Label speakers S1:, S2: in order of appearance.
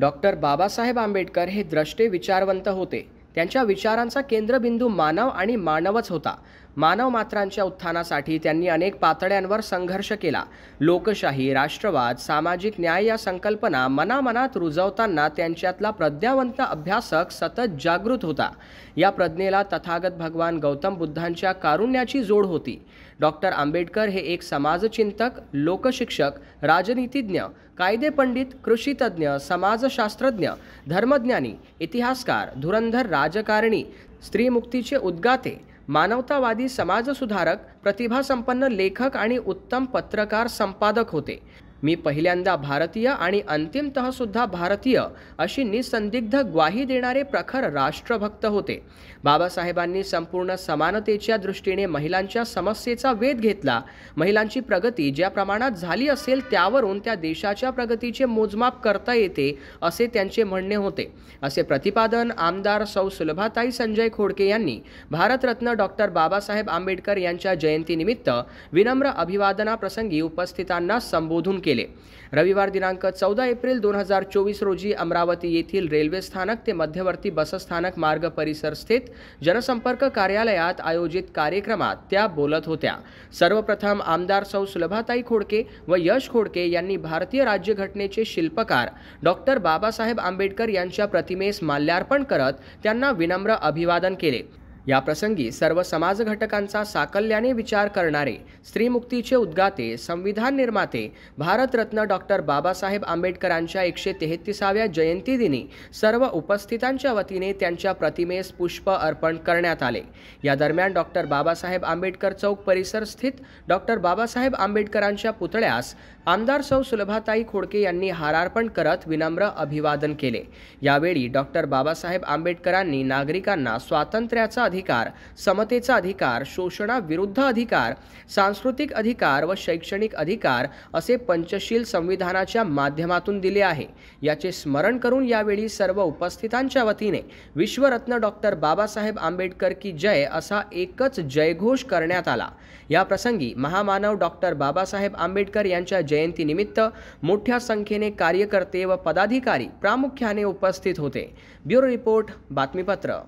S1: doctor Babasaheb Ambedkar हे द्रष्टे विचारवंत होते त्यांच्या विचारांचा केंद्रबिंदू मानव आणि मानवच होता मानव मात्रांच्या उत्थानासाठी त्यांनी अनेक पातळ्यांवर संघर्ष केला लोकशाही राष्ट्रवाद सामाजिक न्याय या संकल्पना मनामनात रुजवताना त्यांच्यातला प्रज्ञावंत अभ्यासक सतत जागृत होता या प्रज्ञेला तथागत भगवान गौतम बुद्धांच्या कारुण्याची जोड होती डॉक्टर आंबेडकर हे एक समाजचिंतक लोकशिक्षक राजनीतिज्ञ कायदेपंडित कृषीतज्ञ समाजशास्त्रज्ञ धर्मज्ञानी इतिहासकार धुरंधर राजकारणी स्त्रीमुक्तीचे उद्गाते मानवतावादी समाजसुधारक प्रतिभासंपन्न लेखक आणि उत्तम पत्रकार संपादक होते मी पहिल्यांदा भारतीय आणि सुद्धा भारतीय अशी निसंदिग्ध ग्वाही देणारे प्रखर राष्ट्रभक्त होते बाबासाहेबांनी संपूर्ण समानतेच्या दृष्टीने महिलांच्या समस्येचा वेध घेतला महिलांची प्रगती ज्या प्रमाणात झाली असेल त्यावरून त्या देशाच्या प्रगतीचे मोजमाप करता येते असे त्यांचे म्हणणे होते असे प्रतिपादन आमदार सौ सुलभाताई संजय खोडके यांनी भारतरत्न डॉक्टर बाबासाहेब आंबेडकर यांच्या जयंतीनिमित्त विनम्र अभिवादनाप्रसंगी उपस्थितांना संबोधून केले केले रविवार दिनांक चौदा एप्रिल दोन हजार चोवीस रोजी अमरावती येथील रेल्वे स्थानक ते मध्यवर्ती बसस्थानक मार्ग परिसर स्थित जनसंपर्क कार्यालयात आयोजित कार्यक्रमात त्या बोलत होत्या सर्वप्रथम आमदार सौ सुलभाताई खोडके व यश खोडके यांनी भारतीय राज्यघटनेचे शिल्पकार डॉक्टर बाबासाहेब आंबेडकर यांच्या प्रतिमेस माल्यार्पण करत त्यांना विनम्र अभिवादन केले या प्रसंगी सर्व समाज घटकांचा साकल्याने विचार करणारे स्त्रीमुक्तीचे उद्गाते संविधान निर्माते भारतरत्न डॉक्टर बाबासाहेब आंबेडकरांच्या एकशे तेहतीसाव्या जयंतीदिनी सर्व उपस्थितांच्या वतीने त्यांच्या प्रतिमेस पुष्प अर्पण करण्यात आले या दरम्यान डॉक्टर बाबासाहेब आंबेडकर चौक परिसर स्थित डॉक्टर बाबासाहेब आंबेडकरांच्या पुतळ्यास आमदार सौ सुलभाताई खोडके यांनी हारार्पण करत विनम्र अभिवादन केले यावेळी डॉक्टर बाबासाहेब आंबेडकरांनी नागरिकांना स्वातंत्र्याचा अधिकार समतेचा अधिकार शोषणाविरुद्ध अधिकार सांस्कृतिक अधिकार व शैक्षणिक अधिकार असे पंचशील संविधानाच्या माध्यमातून दिले आहे याचे स्मरण करून यावेळी सर्व उपस्थितांच्या वतीने विश्वरत्न डॉक्टर बाबासाहेब आंबेडकर की जय असा एकच जयघोष करण्यात आला या प्रसंगी महामानव डॉक्टर बाबासाहेब आंबेडकर यांच्या जयंतीनिमित्त मोठ्या संख्येने कार्यकर्ते व पदाधिकारी प्रामुख्याने उपस्थित होते ब्युरो रिपोर्ट बातमीपत्र